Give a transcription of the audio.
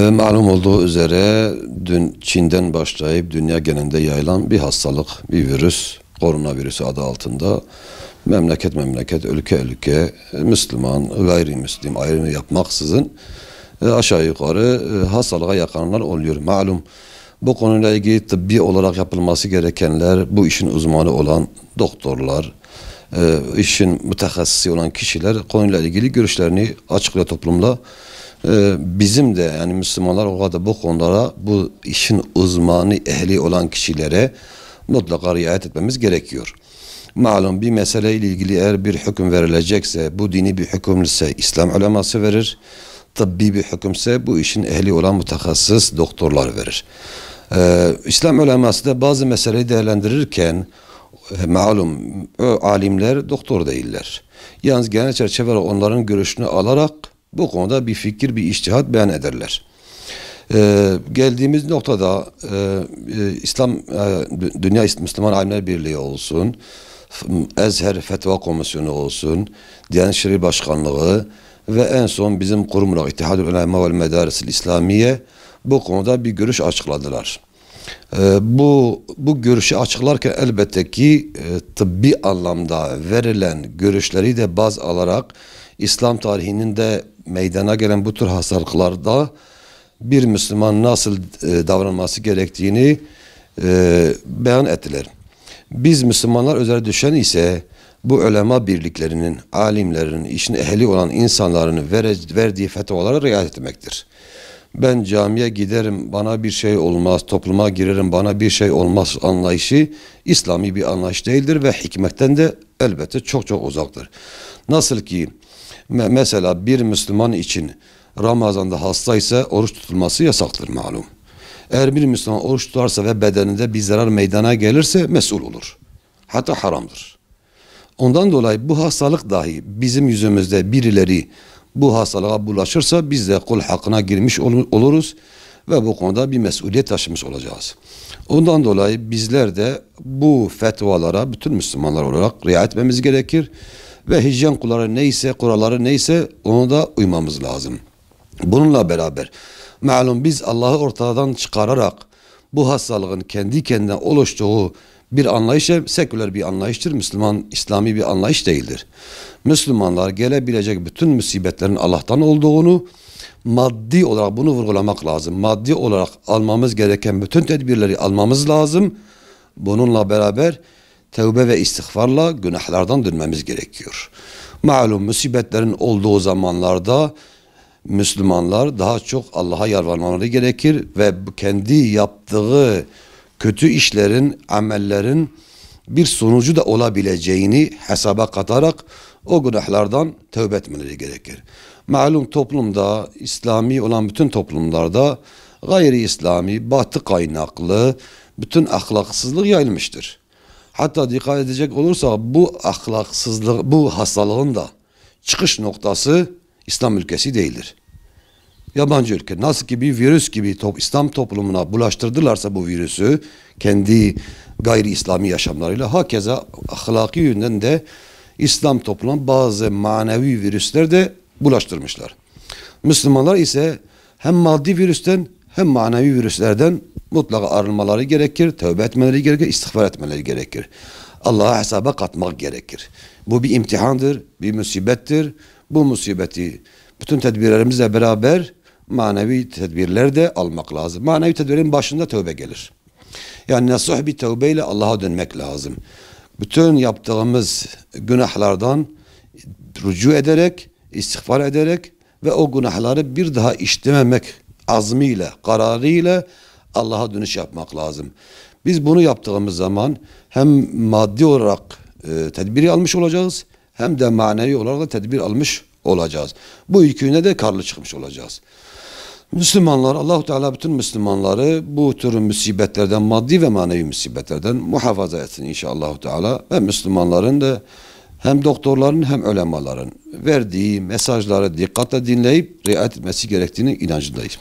Ee, malum olduğu üzere dün Çin'den başlayıp dünya genelinde yayılan bir hastalık, bir virüs, koronavirüs adı altında memleket memleket, ülke ülke, Müslüman, gayrimüslim ayrımı yapmaksızın e, aşağı yukarı e, hastalığa yakalanlar oluyor. Malum bu konuyla ilgili tıbbi olarak yapılması gerekenler, bu işin uzmanı olan doktorlar, e, işin mütehassisi olan kişiler konuyla ilgili görüşlerini açıkla toplumla ee, bizim de yani Müslümanlar olarak da bu konulara bu işin uzmanı ehli olan kişilere mutlaka riayet etmemiz gerekiyor. Malum bir mesele ile ilgili eğer bir hüküm verilecekse bu dini bir hüküm ise İslam uleması verir. Tıbbi bir hükümse bu işin ehli olan mutahassıs doktorlar verir. Ee, İslam uleması da bazı meseleyi değerlendirirken e, malum o e, alimler doktor değiller. Yalnız genel çerçeve onların görüşünü alarak bu konuda bir fikir, bir iştihat beyan ederler. Ee, geldiğimiz noktada e, e İslam e, Dünya Müslüman Alimler Birliği olsun, Ezher Fetva Komisyonu olsun, Diyanet İşleri Başkanlığı ve en son bizim kurum olarak İttihad-ül Ulema ve medaris İslamiye bu konuda bir görüş açıkladılar. Ee, bu bu görüşü açıklarken elbette ki e, tıbbi anlamda verilen görüşleri de baz alarak İslam tarihinin de meydana gelen bu tür hastalıklarda bir Müslüman nasıl e, davranması gerektiğini e, beyan ettiler. Biz Müslümanlar üzerine düşen ise bu ölema birliklerinin, alimlerin, işin ehli olan insanların verdiği fetvalara riayet etmektir ben camiye giderim bana bir şey olmaz, topluma girerim bana bir şey olmaz anlayışı İslami bir anlayış değildir ve hikmetten de elbette çok çok uzaktır. Nasıl ki mesela bir Müslüman için Ramazan'da hastaysa oruç tutulması yasaktır malum. Eğer bir Müslüman oruç tutarsa ve bedeninde bir zarar meydana gelirse mesul olur. Hatta haramdır. Ondan dolayı bu hastalık dahi bizim yüzümüzde birileri bu hastalığa bulaşırsa biz de kul hakkına girmiş ol oluruz ve bu konuda bir mesuliyet taşımış olacağız. Ondan dolayı bizler de bu fetvalara bütün Müslümanlar olarak riayet etmemiz gerekir ve hijyen kuralları neyse, kuralları neyse onu da uymamız lazım. Bununla beraber malum biz Allah'ı ortadan çıkararak bu hastalığın kendi kendine oluştuğu bir anlayış seküler bir anlayıştır. Müslüman İslami bir anlayış değildir. Müslümanlar gelebilecek bütün musibetlerin Allah'tan olduğunu maddi olarak bunu vurgulamak lazım. Maddi olarak almamız gereken bütün tedbirleri almamız lazım. Bununla beraber tevbe ve istiğfarla günahlardan dönmemiz gerekiyor. Malum musibetlerin olduğu zamanlarda Müslümanlar daha çok Allah'a yalvarmaları gerekir ve kendi yaptığı kötü işlerin, amellerin bir sonucu da olabileceğini hesaba katarak o günahlardan tövbe etmeleri gerekir. Malum toplumda, İslami olan bütün toplumlarda gayri İslami, batı kaynaklı bütün ahlaksızlık yayılmıştır. Hatta dikkat edecek olursa bu ahlaksızlık, bu hastalığın da çıkış noktası İslam ülkesi değildir yabancı ülke. Nasıl ki bir virüs gibi top, İslam toplumuna bulaştırdılarsa bu virüsü kendi gayri İslami yaşamlarıyla hakeza ahlaki yönden de İslam toplumuna bazı manevi virüsler de bulaştırmışlar. Müslümanlar ise hem maddi virüsten hem manevi virüslerden mutlaka arınmaları gerekir, tövbe etmeleri gerekir, istiğfar etmeleri gerekir. Allah'a hesaba katmak gerekir. Bu bir imtihandır, bir musibettir. Bu musibeti bütün tedbirlerimizle beraber manevi tedbirler de almak lazım. Manevi tedbirin başında tövbe gelir. Yani nasuh bir tövbeyle Allah'a dönmek lazım. Bütün yaptığımız günahlardan rücu ederek, istiğfar ederek ve o günahları bir daha işlememek azmiyle, kararıyla Allah'a dönüş yapmak lazım. Biz bunu yaptığımız zaman hem maddi olarak e, tedbiri almış olacağız hem de manevi olarak da tedbir almış olacağız. Bu yüküne de karlı çıkmış olacağız. Müslümanlar, Allahu Teala bütün Müslümanları bu tür musibetlerden, maddi ve manevi musibetlerden muhafaza etsin inşallah Teala ve Müslümanların da hem doktorların hem ölemaların verdiği mesajları dikkatle dinleyip riayet etmesi gerektiğini inancındayım.